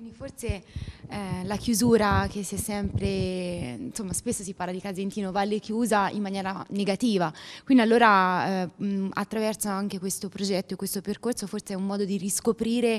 Quindi forse eh, la chiusura che si è sempre, insomma spesso si parla di Casentino Valle chiusa in maniera negativa, quindi allora eh, mm, attraverso anche questo progetto e questo percorso forse è un modo di riscoprire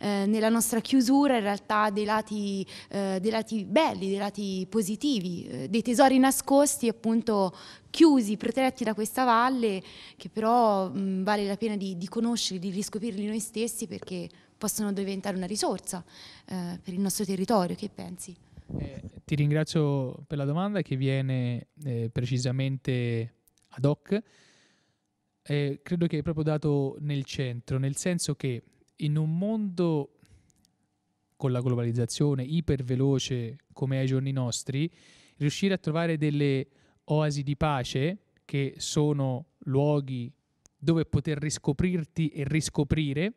eh, nella nostra chiusura in realtà dei lati, eh, dei lati belli, dei lati positivi, eh, dei tesori nascosti appunto chiusi, protetti da questa valle che però mh, mm, vale la pena di, di conoscere, di riscoprirli noi stessi perché possono diventare una risorsa eh, per il nostro territorio. Che pensi? Eh, ti ringrazio per la domanda che viene eh, precisamente ad hoc. Eh, credo che hai proprio dato nel centro, nel senso che in un mondo con la globalizzazione iperveloce come ai giorni nostri, riuscire a trovare delle oasi di pace che sono luoghi dove poter riscoprirti e riscoprire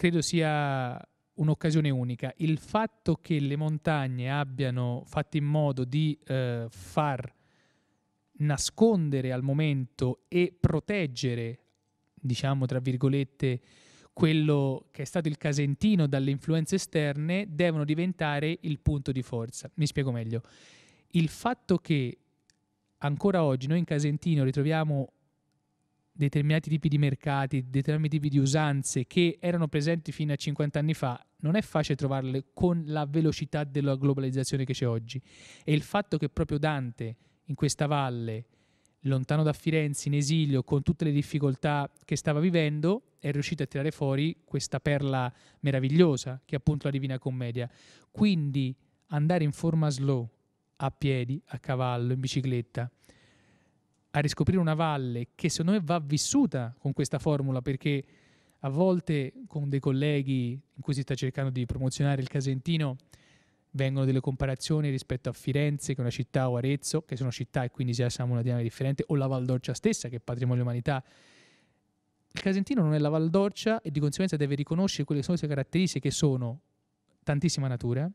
credo sia un'occasione unica. Il fatto che le montagne abbiano fatto in modo di eh, far nascondere al momento e proteggere, diciamo tra virgolette, quello che è stato il Casentino dalle influenze esterne, devono diventare il punto di forza. Mi spiego meglio. Il fatto che ancora oggi noi in Casentino ritroviamo determinati tipi di mercati, determinati tipi di usanze che erano presenti fino a 50 anni fa, non è facile trovarle con la velocità della globalizzazione che c'è oggi. E il fatto che proprio Dante in questa valle, lontano da Firenze, in esilio, con tutte le difficoltà che stava vivendo, è riuscito a tirare fuori questa perla meravigliosa che è appunto la Divina Commedia. Quindi andare in forma slow, a piedi, a cavallo, in bicicletta, a riscoprire una valle che secondo me va vissuta con questa formula perché a volte con dei colleghi in cui si sta cercando di promozionare il Casentino vengono delle comparazioni rispetto a Firenze, che è una città, o Arezzo, che sono città e quindi siamo una dinamica differente, o la Valdorcia stessa, che è patrimonio umanità. Il Casentino non è la Valdorcia e di conseguenza deve riconoscere quelle che sono le sue caratteristiche, che sono tantissima natura,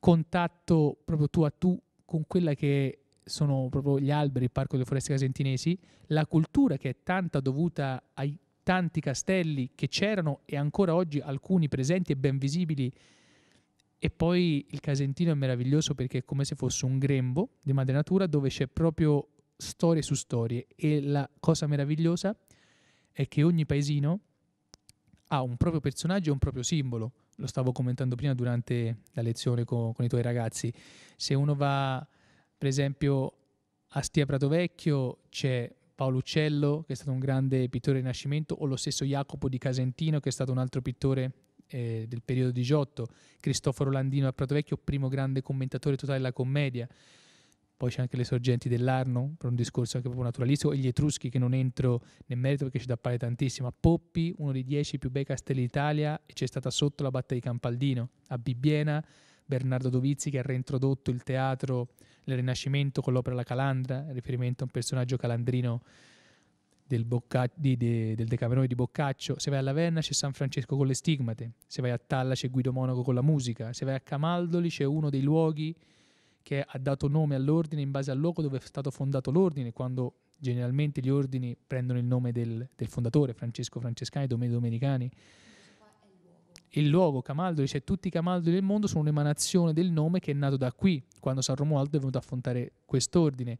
contatto proprio tu a tu con quella che è sono proprio gli alberi, il Parco delle Foreste Casentinesi, la cultura che è tanta dovuta ai tanti castelli che c'erano e ancora oggi alcuni presenti e ben visibili. E poi il Casentino è meraviglioso perché è come se fosse un grembo di madre natura dove c'è proprio storie su storie. E la cosa meravigliosa è che ogni paesino ha un proprio personaggio e un proprio simbolo. Lo stavo commentando prima durante la lezione con, con i tuoi ragazzi. Se uno va per esempio a Stia Prato Vecchio c'è Paolo Uccello, che è stato un grande pittore del Rinascimento, o lo stesso Jacopo di Casentino, che è stato un altro pittore eh, del periodo di Giotto Cristoforo Landino a Prato Vecchio primo grande commentatore totale della commedia. Poi c'è anche le sorgenti dell'Arno, per un discorso anche proprio naturalistico, e gli Etruschi, che non entro nel merito perché ci dà pare tantissimo. A Poppi, uno dei dieci più bei castelli d'Italia, e c'è stata sotto la battaglia di Campaldino. A Bibbiena Bernardo Dovizzi che ha reintrodotto il teatro nel Rinascimento con l'opera La Calandra, riferimento a un personaggio calandrino del, Bocca- di, de, del Decamerone di Boccaccio, se vai alla Verna c'è San Francesco con le stigmate, se vai a Talla c'è Guido Monaco con la musica, se vai a Camaldoli c'è uno dei luoghi che ha dato nome all'ordine in base al luogo dove è stato fondato l'ordine, quando generalmente gli ordini prendono il nome del, del fondatore, Francesco Francescani, Domenico Domenicani il luogo Camaldoli, cioè tutti i Camaldoli del mondo sono un'emanazione del nome che è nato da qui, quando San Romualdo è venuto a affrontare quest'ordine.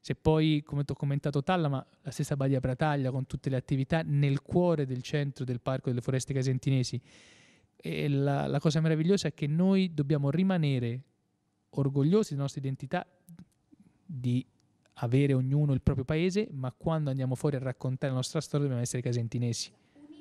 Se poi, come ti ho commentato Talla, ma la stessa Badia Prataglia con tutte le attività nel cuore del centro del Parco delle Foreste Casentinesi, la, la cosa meravigliosa è che noi dobbiamo rimanere orgogliosi della nostra identità, di avere ognuno il proprio paese, ma quando andiamo fuori a raccontare la nostra storia dobbiamo essere casentinesi.